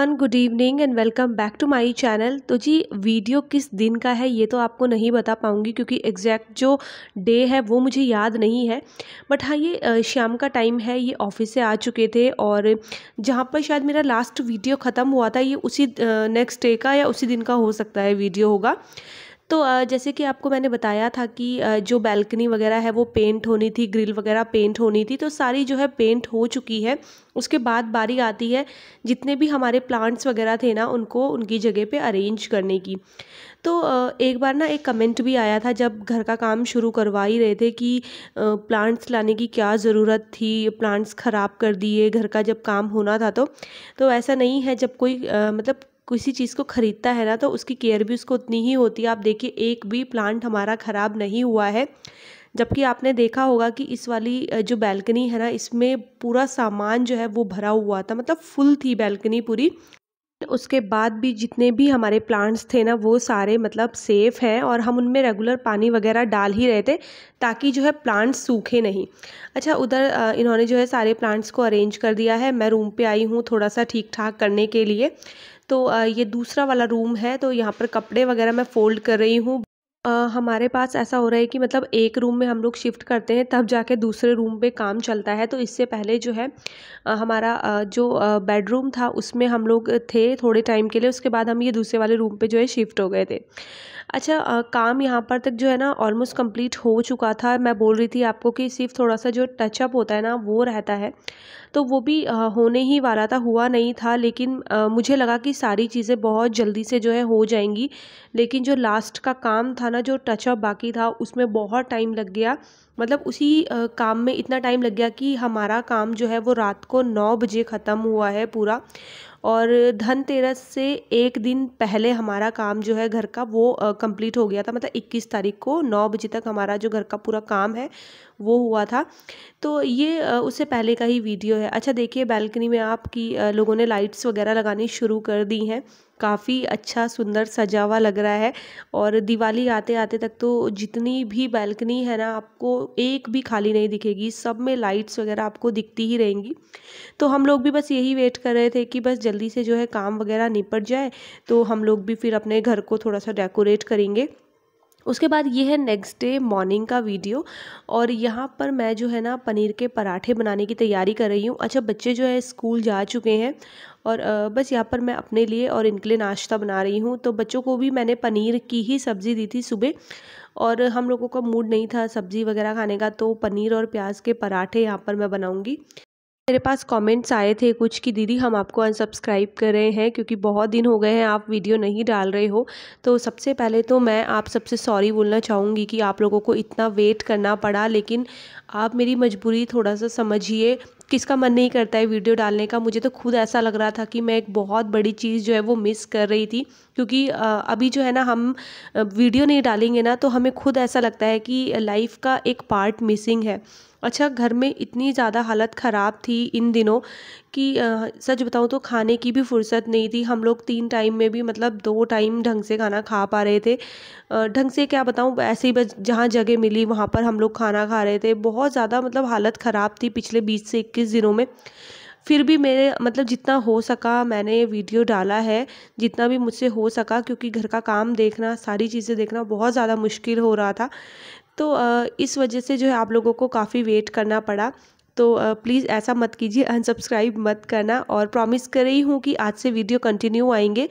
everyone good evening and welcome back to my channel तो जी video किस दिन का है ये तो आपको नहीं बता पाऊँगी क्योंकि एग्जैक्ट जो डे है वो मुझे याद नहीं है बट हाँ ये शाम का टाइम है ये ऑफिस से आ चुके थे और जहाँ पर शायद मेरा लास्ट वीडियो ख़त्म हुआ था ये उसी नेक्स्ट डे का या उसी दिन का हो सकता है वीडियो होगा तो जैसे कि आपको मैंने बताया था कि जो बैल्कनी वगैरह है वो पेंट होनी थी ग्रिल वगैरह पेंट होनी थी तो सारी जो है पेंट हो चुकी है उसके बाद बारी आती है जितने भी हमारे प्लांट्स वगैरह थे ना उनको उनकी जगह पे अरेंज करने की तो एक बार ना एक कमेंट भी आया था जब घर का काम शुरू करवा ही रहे थे कि प्लांट्स लाने की क्या ज़रूरत थी प्लांट्स ख़राब कर दिए घर का जब काम होना था तो तो ऐसा नहीं है जब कोई मतलब किसी चीज़ को ख़रीदता है ना तो उसकी केयर भी उसको उतनी ही होती है आप देखिए एक भी प्लांट हमारा ख़राब नहीं हुआ है जबकि आपने देखा होगा कि इस वाली जो बैल्कनी है ना इसमें पूरा सामान जो है वो भरा हुआ था मतलब फुल थी बैल्कनी पूरी उसके बाद भी जितने भी हमारे प्लांट्स थे ना वो सारे मतलब सेफ़ हैं और हम उनमें रेगुलर पानी वगैरह डाल ही रहे थे ताकि जो है प्लांट्स सूखे नहीं अच्छा उधर इन्होंने जो है सारे प्लांट्स को अरेंज कर दिया है मैं रूम पे आई हूँ थोड़ा सा ठीक ठाक करने के लिए तो ये दूसरा वाला रूम है तो यहाँ पर कपड़े वगैरह मैं फ़ोल्ड कर रही हूँ आ, हमारे पास ऐसा हो रहा है कि मतलब एक रूम में हम लोग शिफ्ट करते हैं तब जाके दूसरे रूम पे काम चलता है तो इससे पहले जो है आ, हमारा आ, जो बेडरूम था उसमें हम लोग थे थोड़े टाइम के लिए उसके बाद हम ये दूसरे वाले रूम पे जो है शिफ्ट हो गए थे अच्छा आ, काम यहाँ पर तक जो है ना ऑलमोस्ट कंप्लीट हो चुका था मैं बोल रही थी आपको कि सिर्फ थोड़ा सा जो टचअप होता है ना वो रहता है तो वो भी होने ही वाला था हुआ नहीं था लेकिन मुझे लगा कि सारी चीज़ें बहुत जल्दी से जो है हो जाएंगी लेकिन जो लास्ट का काम था ना जो टचअप बाकी था उसमें बहुत टाइम लग गया मतलब उसी काम में इतना टाइम लग गया कि हमारा काम जो है वो रात को नौ बजे ख़त्म हुआ है पूरा और धनतेरस से एक दिन पहले हमारा काम जो है घर का वो कंप्लीट हो गया था मतलब 21 तारीख को 9 बजे तक हमारा जो घर का पूरा काम है वो हुआ था तो ये उससे पहले का ही वीडियो है अच्छा देखिए बैल्कनी में आपकी लोगों ने लाइट्स वगैरह लगानी शुरू कर दी हैं काफ़ी अच्छा सुंदर सजा हुआ लग रहा है और दिवाली आते आते तक तो जितनी भी बैल्कनी है ना आपको एक भी खाली नहीं दिखेगी सब में लाइट्स वगैरह आपको दिखती ही रहेंगी तो हम लोग भी बस यही वेट कर रहे थे कि बस जल्दी से जो है काम वगैरह निपट जाए तो हम लोग भी फिर अपने घर को थोड़ा सा डेकोरेट करेंगे उसके बाद ये है नेक्स्ट डे मॉर्निंग का वीडियो और यहाँ पर मैं जो है ना पनीर के पराठे बनाने की तैयारी कर रही हूँ अच्छा बच्चे जो है स्कूल जा चुके हैं और बस यहाँ पर मैं अपने लिए और इनके लिए नाश्ता बना रही हूँ तो बच्चों को भी मैंने पनीर की ही सब्ज़ी दी थी सुबह और हम लोगों का मूड नहीं था सब्ज़ी वगैरह खाने का तो पनीर और प्याज के पराठे यहाँ पर मैं बनाऊँगी मेरे पास कमेंट्स आए थे कुछ कि दीदी हम आपको अनसब्सक्राइब कर रहे हैं क्योंकि बहुत दिन हो गए हैं आप वीडियो नहीं डाल रहे हो तो सबसे पहले तो मैं आप सबसे सॉरी बोलना चाहूँगी कि आप लोगों को इतना वेट करना पड़ा लेकिन आप मेरी मजबूरी थोड़ा सा समझिए किसका मन नहीं करता है वीडियो डालने का मुझे तो खुद ऐसा लग रहा था कि मैं एक बहुत बड़ी चीज़ जो है वो मिस कर रही थी क्योंकि अभी जो है ना हम वीडियो नहीं डालेंगे ना तो हमें खुद ऐसा लगता है कि लाइफ का एक पार्ट मिसिंग है अच्छा घर में इतनी ज़्यादा हालत ख़राब थी इन दिनों कि सच बताऊँ तो खाने की भी फुर्सत नहीं थी हम लोग तीन टाइम में भी मतलब दो टाइम ढंग से खाना खा पा रहे थे ढंग से क्या बताऊँ ऐसे ही बस जहाँ जगह मिली वहाँ पर हम लोग खाना खा रहे थे बहुत ज़्यादा मतलब हालत ख़राब थी पिछले बीस से इक्कीस दिनों में फिर भी मेरे मतलब जितना हो सका मैंने वीडियो डाला है जितना भी मुझसे हो सका क्योंकि घर का काम देखना सारी चीज़ें देखना बहुत ज़्यादा मुश्किल हो रहा था तो इस वजह से जो है आप लोगों को काफ़ी वेट करना पड़ा तो प्लीज़ ऐसा मत कीजिए अनसब्सक्राइब मत करना और प्रॉमिस कर रही हूँ कि आज से वीडियो कंटिन्यू आएंगे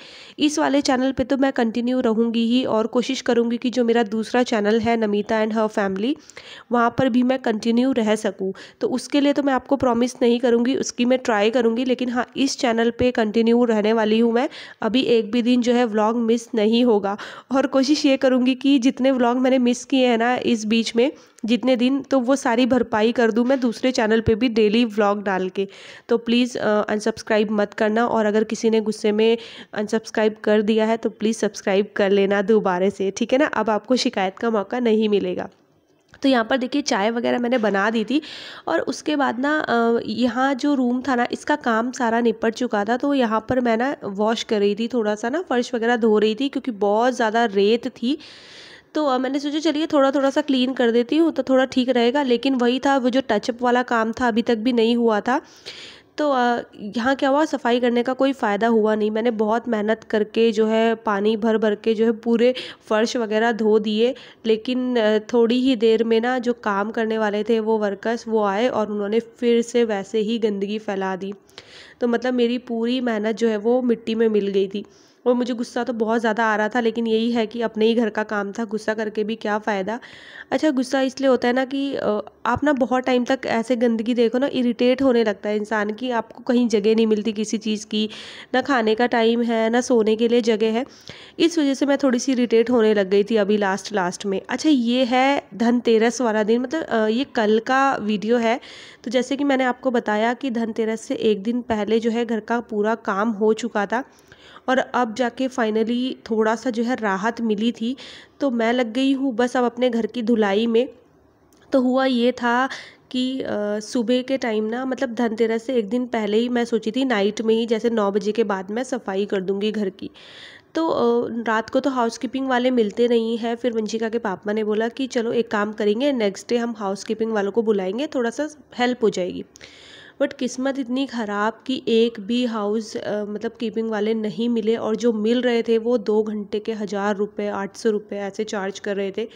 इस वाले चैनल पे तो मैं कंटिन्यू रहूँगी ही और कोशिश करूँगी कि जो मेरा दूसरा चैनल है नमिता एंड हर फैमिली वहाँ पर भी मैं कंटिन्यू रह सकूँ तो उसके लिए तो मैं आपको प्रॉमिस नहीं करूँगी उसकी मैं ट्राई करूँगी लेकिन हाँ इस चैनल पर कंटिन्यू रहने वाली हूँ मैं अभी एक भी दिन जो है व्लॉग मिस नहीं होगा और कोशिश ये करूँगी कि जितने व्लॉग मैंने मिस किए हैं ना इस बीच में जितने दिन तो वो सारी भरपाई कर दूँ मैं दूसरे चैनल पे भी डेली व्लॉग डाल के तो प्लीज़ अनसब्सक्राइब मत करना और अगर किसी ने गुस्से में अनसब्सक्राइब कर दिया है तो प्लीज़ सब्सक्राइब कर लेना दोबारे से ठीक है ना अब आपको शिकायत का मौका नहीं मिलेगा तो यहाँ पर देखिए चाय वगैरह मैंने बना दी थी और उसके बाद ना यहाँ जो रूम था ना इसका काम सारा निपट चुका था तो यहाँ पर मैं ना वॉश कर रही थी थोड़ा सा ना फ़र्श वगैरह धो रही थी क्योंकि बहुत ज़्यादा रेत थी तो मैंने सोचा चलिए थोड़ा थोड़ा सा क्लीन कर देती हूँ तो थोड़ा ठीक रहेगा लेकिन वही था वो जो टचअप वाला काम था अभी तक भी नहीं हुआ था तो यहाँ क्या हुआ सफाई करने का कोई फ़ायदा हुआ नहीं मैंने बहुत मेहनत करके जो है पानी भर भर के जो है पूरे फर्श वगैरह धो दिए लेकिन थोड़ी ही देर में ना जो काम करने वाले थे वो वर्कर्स वो आए और उन्होंने फिर से वैसे ही गंदगी फैला दी तो मतलब मेरी पूरी मेहनत जो है वो मिट्टी में मिल गई थी और मुझे गुस्सा तो बहुत ज़्यादा आ रहा था लेकिन यही है कि अपने ही घर का काम था गुस्सा करके भी क्या फ़ायदा अच्छा गुस्सा इसलिए होता है ना कि आप ना बहुत टाइम तक ऐसे गंदगी देखो ना इरीटेट होने लगता है इंसान की आपको कहीं जगह नहीं मिलती किसी चीज़ की ना खाने का टाइम है ना सोने के लिए जगह है इस वजह से मैं थोड़ी सी इरीटेट होने लग गई थी अभी लास्ट लास्ट में अच्छा ये है धनतेरस वाला दिन मतलब ये कल का वीडियो है तो जैसे कि मैंने आपको बताया कि धनतेरस से एक दिन पहले जो है घर का पूरा काम हो चुका था और अब जाके फाइनली थोड़ा सा जो है राहत मिली थी तो मैं लग गई हूँ बस अब अपने घर की धुलाई में तो हुआ ये था कि सुबह के टाइम ना मतलब धनतेरस से एक दिन पहले ही मैं सोची थी नाइट में ही जैसे नौ बजे के बाद मैं सफाई कर दूंगी घर की तो रात को तो हाउस कीपिंग वाले मिलते नहीं हैं फिर वंशिका के पापा ने बोला कि चलो एक काम करेंगे नेक्स्ट डे हम हाउस कीपिंग वालों को बुलाएंगे थोड़ा सा हेल्प हो जाएगी बट किस्मत इतनी ख़राब कि एक भी हाउस आ, मतलब कीपिंग वाले नहीं मिले और जो मिल रहे थे वो दो घंटे के हज़ार रुपये आठ सौ रुपये ऐसे चार्ज कर रहे थे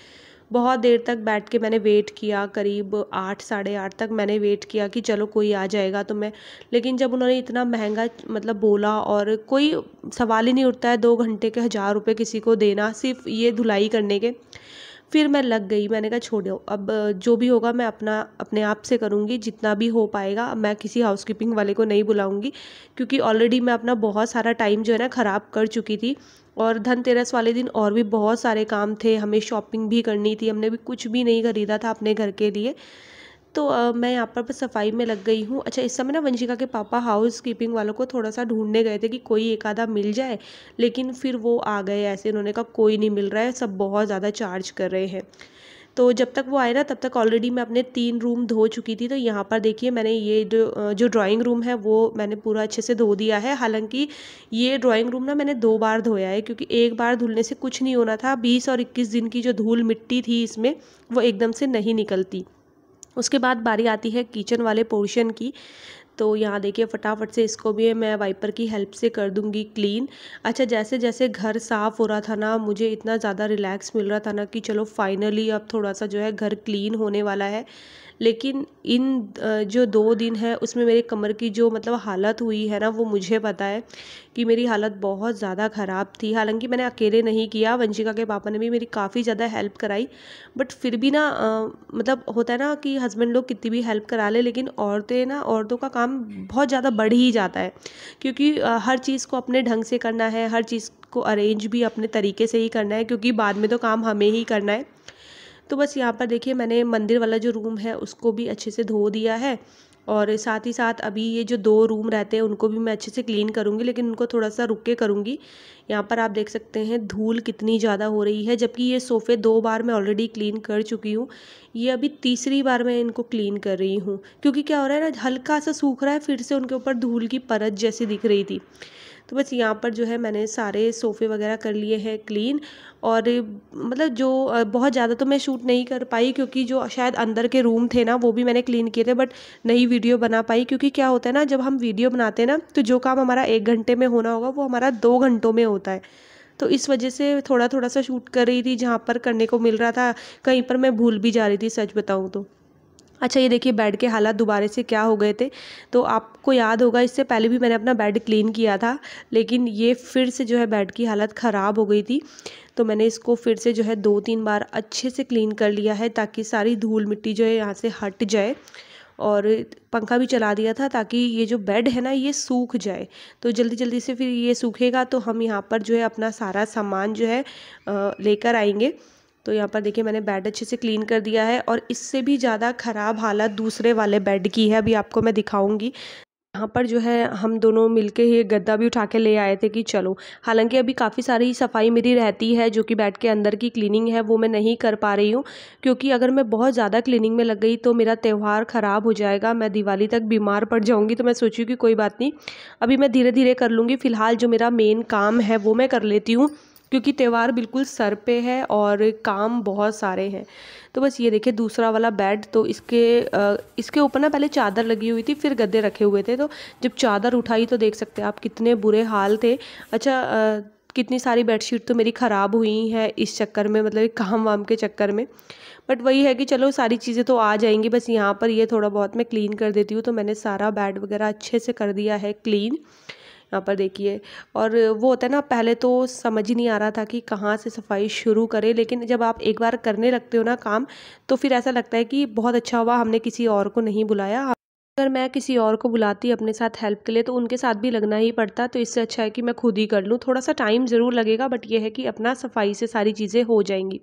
बहुत देर तक बैठ के मैंने वेट किया करीब आठ साढ़े आठ तक मैंने वेट किया कि चलो कोई आ जाएगा तो मैं लेकिन जब उन्होंने इतना महंगा मतलब बोला और कोई सवाल ही नहीं उठता है दो घंटे के हज़ार रुपये किसी को देना सिर्फ ये धुलाई करने के फिर मैं लग गई मैंने कहा छोड़ो अब जो भी होगा मैं अपना अपने आप से करूँगी जितना भी हो पाएगा मैं किसी हाउस कीपिंग वाले को नहीं बुलाऊँगी क्योंकि ऑलरेडी मैं अपना बहुत सारा टाइम जो है ना ख़राब कर चुकी थी और धनतेरस वाले दिन और भी बहुत सारे काम थे हमें शॉपिंग भी करनी थी हमने भी कुछ भी नहीं ख़रीदा था अपने घर के लिए तो आ, मैं यहाँ पर सफाई में लग गई हूँ अच्छा इस समय ना वंशिका के पापा हाउस कीपिंग वालों को थोड़ा सा ढूंढने गए थे कि कोई एक आधा मिल जाए लेकिन फिर वो आ गए ऐसे उन्होंने कहा कोई नहीं मिल रहा है सब बहुत ज़्यादा चार्ज कर रहे हैं तो जब तक वो आए ना तब तक ऑलरेडी मैं अपने तीन रूम धो चुकी थी तो यहाँ पर देखिए मैंने ये जो जो ड्राइंग रूम है वो मैंने पूरा अच्छे से धो दिया है हालांकि ये ड्राइंग रूम ना मैंने दो बार धोया है क्योंकि एक बार धुलने से कुछ नहीं होना था बीस और इक्कीस दिन की जो धूल मिट्टी थी इसमें वो एकदम से नहीं निकलती उसके बाद बारी आती है किचन वाले पोर्शन की तो यहाँ देखिए फटाफट से इसको भी मैं वाइपर की हेल्प से कर दूँगी क्लीन अच्छा जैसे जैसे घर साफ़ हो रहा था ना मुझे इतना ज़्यादा रिलैक्स मिल रहा था ना कि चलो फाइनली अब थोड़ा सा जो है घर क्लीन होने वाला है लेकिन इन जो दो दिन है उसमें मेरे कमर की जो मतलब हालत हुई है ना वो मुझे पता है कि मेरी हालत बहुत ज़्यादा ख़राब थी हालांकि मैंने अकेले नहीं किया वंशिका के पापा ने भी मेरी काफ़ी ज़्यादा हेल्प कराई बट फिर भी ना मतलब होता है ना कि हस्बैंड लोग कितनी भी हेल्प करा ले, लेकिन औरतें ना औरतों का काम काम बहुत ज़्यादा बढ़ ही जाता है क्योंकि हर चीज़ को अपने ढंग से करना है हर चीज़ को अरेंज भी अपने तरीके से ही करना है क्योंकि बाद में तो काम हमें ही करना है तो बस यहाँ पर देखिए मैंने मंदिर वाला जो रूम है उसको भी अच्छे से धो दिया है और साथ ही साथ अभी ये जो दो रूम रहते हैं उनको भी मैं अच्छे से क्लीन करूँगी लेकिन उनको थोड़ा सा रुक के करूँगी यहाँ पर आप देख सकते हैं धूल कितनी ज़्यादा हो रही है जबकि ये सोफ़े दो बार मैं ऑलरेडी क्लीन कर चुकी हूँ ये अभी तीसरी बार मैं इनको क्लीन कर रही हूँ क्योंकि क्या हो रहा है ना हल्का सा सूख रहा है फिर से उनके ऊपर धूल की परत जैसी दिख रही थी तो बस यहाँ पर जो है मैंने सारे सोफ़े वगैरह कर लिए हैं क्लीन और मतलब जो बहुत ज़्यादा तो मैं शूट नहीं कर पाई क्योंकि जो शायद अंदर के रूम थे ना वो भी मैंने क्लीन किए थे बट नई वीडियो बना पाई क्योंकि क्या होता है ना जब हम वीडियो बनाते हैं ना तो जो काम हमारा एक घंटे में होना होगा वो हमारा दो घंटों में होता है तो इस वजह से थोड़ा थोड़ा सा शूट कर रही थी जहाँ पर करने को मिल रहा था कहीं पर मैं भूल भी जा रही थी सच बताऊँ तो अच्छा ये देखिए बेड के हालात दोबारे से क्या हो गए थे तो आपको याद होगा इससे पहले भी मैंने अपना बेड क्लीन किया था लेकिन ये फिर से जो है बेड की हालत ख़राब हो गई थी तो मैंने इसको फिर से जो है दो तीन बार अच्छे से क्लीन कर लिया है ताकि सारी धूल मिट्टी जो है यहाँ से हट जाए और पंखा भी चला दिया था ताकि ये जो बेड है ना ये सूख जाए तो जल्दी जल्दी से फिर ये सूखेगा तो हम यहाँ पर जो है अपना सारा सामान जो है लेकर आएंगे तो यहाँ पर देखिए मैंने बेड अच्छे से क्लीन कर दिया है और इससे भी ज़्यादा ख़राब हालत दूसरे वाले बेड की है अभी आपको मैं दिखाऊंगी यहाँ पर जो है हम दोनों मिलके ये गद्दा भी उठा के ले आए थे कि चलो हालांकि अभी काफ़ी सारी सफाई मेरी रहती है जो कि बेड के अंदर की क्लीनिंग है वो मैं नहीं कर पा रही हूँ क्योंकि अगर मैं बहुत ज़्यादा क्लीनिंग में लग गई तो मेरा त्यौहार ख़राब हो जाएगा मैं दिवाली तक बीमार पड़ जाऊँगी तो मैं सोची कि कोई बात नहीं अभी मैं धीरे धीरे कर लूँगी फ़िलहाल जो मेरा मेन काम है वो मैं कर लेती हूँ क्योंकि त्यौहार बिल्कुल सर पे है और काम बहुत सारे हैं तो बस ये देखिए दूसरा वाला बेड तो इसके इसके ऊपर ना पहले चादर लगी हुई थी फिर गद्दे रखे हुए थे तो जब चादर उठाई तो देख सकते हैं आप कितने बुरे हाल थे अच्छा कितनी सारी बेडशीट तो मेरी ख़राब हुई हैं इस चक्कर में मतलब काम वाम के चक्कर में बट वही है कि चलो सारी चीज़ें तो आ जाएंगी बस यहाँ पर ये थोड़ा बहुत मैं क्लीन कर देती हूँ तो मैंने सारा बेड वगैरह अच्छे से कर दिया है क्लीन यहाँ पर देखिए और वो होता है ना पहले तो समझ ही नहीं आ रहा था कि कहाँ से सफाई शुरू करें लेकिन जब आप एक बार करने लगते हो ना काम तो फिर ऐसा लगता है कि बहुत अच्छा हुआ हमने किसी और को नहीं बुलाया अगर मैं किसी और को बुलाती अपने साथ हेल्प के लिए तो उनके साथ भी लगना ही पड़ता तो इससे अच्छा है कि मैं खुद ही कर लूँ थोड़ा सा टाइम ज़रूर लगेगा बट ये है कि अपना सफाई से सारी चीज़ें हो जाएंगी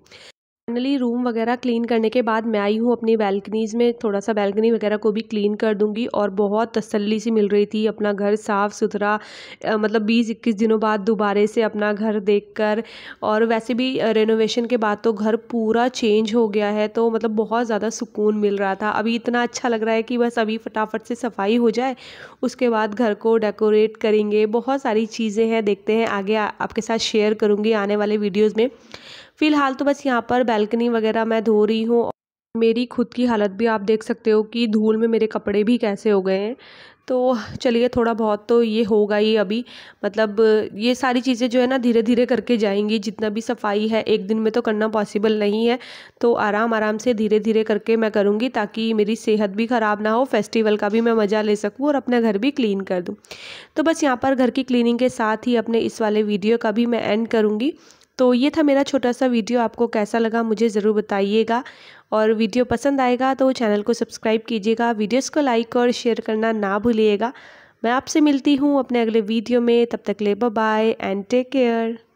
फाइनली रूम वगैरह क्लीन करने के बाद मैं आई हूँ अपनी बैल्कनीज़ में थोड़ा सा बैल्कनी वगैरह को भी क्लीन कर दूँगी और बहुत तसल्ली सी मिल रही थी अपना घर साफ़ सुथरा मतलब बीस इक्कीस दिनों बाद दोबारे से अपना घर देखकर और वैसे भी रेनोवेशन के बाद तो घर पूरा चेंज हो गया है तो मतलब बहुत ज़्यादा सुकून मिल रहा था अभी इतना अच्छा लग रहा है कि बस अभी फटाफट से सफाई हो जाए उसके बाद घर को डेकोरेट करेंगे बहुत सारी चीज़ें हैं देखते हैं आगे आपके साथ शेयर करूँगी आने वाले वीडियोज़ में फ़िलहाल तो बस यहाँ पर बैल्कनी वगैरह मैं धो रही हूँ मेरी खुद की हालत भी आप देख सकते हो कि धूल में मेरे कपड़े भी कैसे हो गए हैं तो चलिए थोड़ा बहुत तो ये होगा ही अभी मतलब ये सारी चीज़ें जो है ना धीरे धीरे करके जाएंगी जितना भी सफाई है एक दिन में तो करना पॉसिबल नहीं है तो आराम आराम से धीरे धीरे करके मैं करूँगी ताकि मेरी सेहत भी ख़राब ना हो फेस्टिवल का भी मैं मज़ा ले सकूँ और अपना घर भी क्लीन कर दूँ तो बस यहाँ पर घर की क्लीनिंग के साथ ही अपने इस वाले वीडियो का भी मैं एंड करूँगी तो ये था मेरा छोटा सा वीडियो आपको कैसा लगा मुझे ज़रूर बताइएगा और वीडियो पसंद आएगा तो चैनल को सब्सक्राइब कीजिएगा वीडियोस को लाइक और शेयर करना ना भूलिएगा मैं आपसे मिलती हूँ अपने अगले वीडियो में तब तक ले बाय एंड टेक केयर